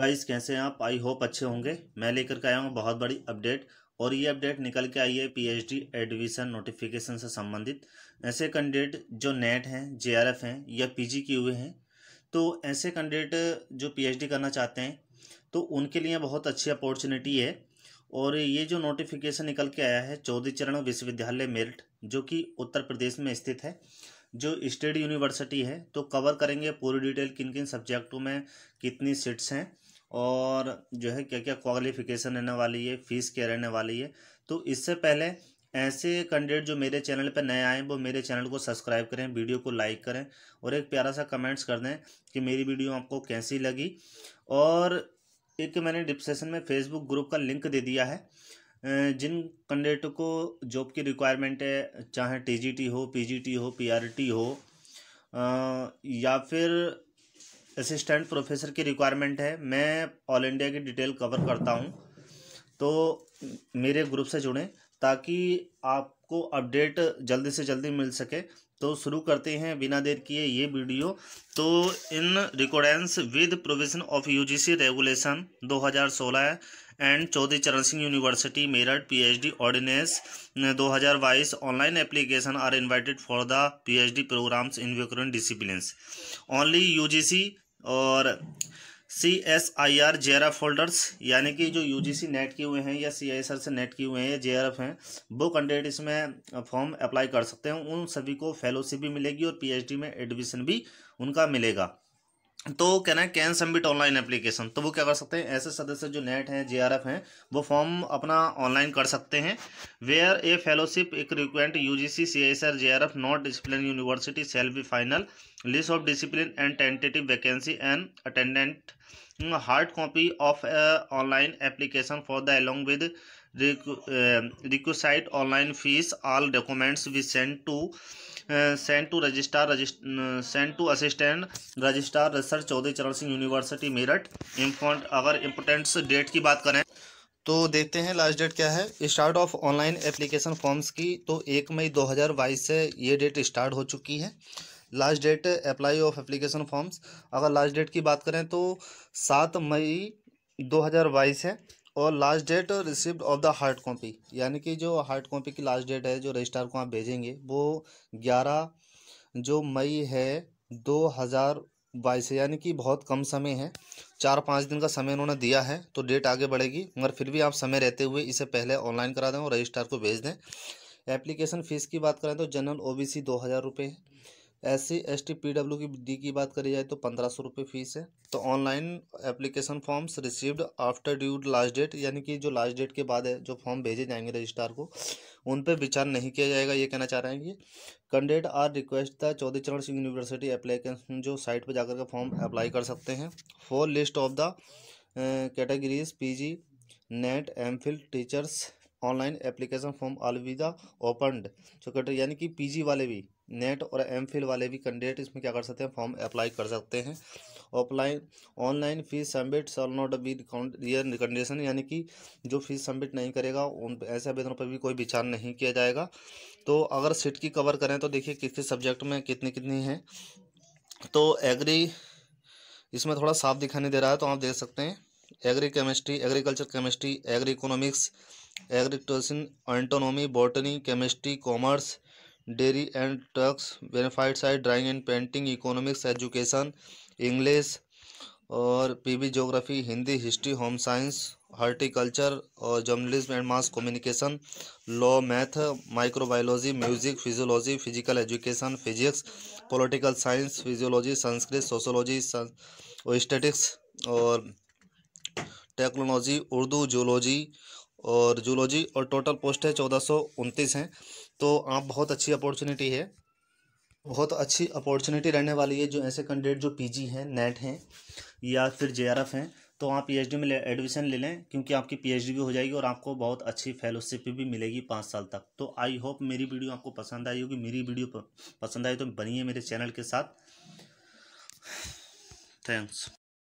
guys कैसे हैं आप आई होप अच्छे होंगे मैं लेकर के आया हूँ बहुत बड़ी अपडेट और ये अपडेट निकल के आई है पीएचडी एडमिशन नोटिफिकेशन से संबंधित ऐसे कैंडिडेट जो नेट हैं जेआरएफ हैं या पीजी किए हुए हैं तो ऐसे कैंडिडेट जो पीएचडी करना चाहते हैं तो उनके लिए बहुत अच्छी अपॉर्चुनिटी है और ये जो नोटिफिकेशन निकल के आया है चौधरी चरण विश्वविद्यालय मेरिट जो कि उत्तर प्रदेश में स्थित है जो स्टेट यूनिवर्सिटी है तो कवर करेंगे पूरी डिटेल किन किन सब्जेक्टों में कितनी सीट्स हैं और जो है क्या क्या क्वालिफिकेशन रहने वाली है फ़ीस क्या रहने वाली है तो इससे पहले ऐसे कैंडिडेट जो मेरे चैनल पर नए आए वो मेरे चैनल को सब्सक्राइब करें वीडियो को लाइक करें और एक प्यारा सा कमेंट्स कर दें कि मेरी वीडियो आपको कैसी लगी और एक मैंने डिस्क्रिप्शन में फेसबुक ग्रुप का लिंक दे दिया है जिन कैंडिडेट को जॉब की रिक्वायरमेंट है चाहे टीजीटी हो पीजीटी हो पीआरटी हो या फिर असिस्टेंट प्रोफेसर की रिक्वायरमेंट है मैं ऑल इंडिया की डिटेल कवर करता हूँ तो मेरे ग्रुप से जुड़ें ताकि आपको अपडेट जल्दी से जल्दी मिल सके तो शुरू करते हैं बिना देर किए ये वीडियो तो in accordance with provision of UGC regulation 2016 and Chaudhary Charan Singh university Meerut PhD ordinance 2022 online application are invited for the PhD programmes in विक्रेंट डिसिप्लिन ओनली यूजीसी और C S I R J R F holders यानी कि जो you ji C net किए हुए हैं या C I S R से नेट किए हुए हैं या जे आर एफ हैं वो कैंडिडेट इसमें फॉर्म अप्लाई कर सकते हैं उन सभी को फेलोशिप भी मिलेगी और पी एच डी में एडमिशन भी उनका मिलेगा तो कहना है कैन सबमिट ऑनलाइन एप्लीकेशन तो वो क्या कर सकते हैं ऐसे सदस्य जो नेट हैं जीआरएफ हैं वो फॉर्म अपना ऑनलाइन कर सकते हैं वेयर ए फेलोशिप एक रिक्वेंट UGC CSIR JRF not discipline university shall be final list of discipline and tentative vacancy and attendant hard copy of online application for the along with requisite online fee all documents we send to send to registrar send to assistant registrar research Chaudhary Charan Singh university Meerut import अगर importance date की बात करें तो देखते हैं last date क्या है start of online application forms की तो एक मई दो हज़ार बाईस से ये डेट स्टार्ट हो चुकी है last date apply of application forms अगर लास्ट डेट की बात करें तो सात मई दो हज़ार बाईस है और last date receipt of the hard copy यानी कि जो हार्ड कॉपी की लास्ट डेट है जो रजिस्ट्रार को आप भेजेंगे वो ग्यारह जो मई है दो हज़ार बाईस यानी कि बहुत कम समय है चार पाँच दिन का समय इन्होंने दिया है तो डेट आगे बढ़ेगी मगर फिर भी आप समय रहते हुए इसे पहले ऑनलाइन करा दें और रजिस्ट्रार को भेज दें एप्लीकेशन फ़ीस की बात करें तो जनरल ओ बी सी दो हज़ार रुपये है S C S T P W की डी की बात करी जाए तो पंद्रह सौ रुपये फीस है तो online application forms received after due last date यानी कि जो लास्ट डेट के बाद है जो फॉर्म भेजे जाएंगे रजिस्ट्रार को उन पर विचार नहीं किया जाएगा ये कहना चाह रहे हैं कि candidate are request the Chaudhary Charan Singh university application जो साइट पर जाकर के फॉर्म अप्लाई कर सकते हैं for list of the categories P G NET M Phil teachers online application form अलविदा ओपनड जो यानी कि जी वाले भी नेट और एम वाले भी कैंडिडेट इसमें क्या कर सकते हैं फॉर्म अप्लाई कर सकते हैं offline online fee submit shall not be rear condition यानी कि जो फीस सबमिट नहीं करेगा उन ऐसे आवेदनों पर भी कोई विचार नहीं किया जाएगा तो अगर सीट की कवर करें तो देखिए किस किस सब्जेक्ट में कितनी कितनी है तो एग्री इसमें थोड़ा साफ दिखाई दे रहा है तो आप देख सकते हैं agri chemistry agriculture chemistry agri economics एग्रीक्टोसिन एंटोनॉमी botany chemistry commerce dairy and ट्रक्स बेनिफाइट्स साइड drawing and painting economics education English और पीबी geography Hindi history home science horticulture और journalism and mass communication law math microbiology music physiology physical education physics political science physiology Sanskrit sociology और statistics और technology Urdu zoology और zoology और total post है चौदह सौ उनतीस हैं तो आप बहुत अच्छी अपॉर्चुनिटी है बहुत अच्छी अपॉर्चुनिटी रहने वाली है जो ऐसे कैंडिडेट जो पीजी हैं नेट हैं या फिर जेआरएफ हैं तो आप पीएचडी में एडमिशन ले लें क्योंकि आपकी पीएचडी भी हो जाएगी और आपको बहुत अच्छी फेलोशिप भी मिलेगी पाँच साल तक तो आई होप मेरी वीडियो आपको पसंद आई होगी मेरी वीडियो पसंद आई तो बनिए मेरे चैनल के साथ थैंक्स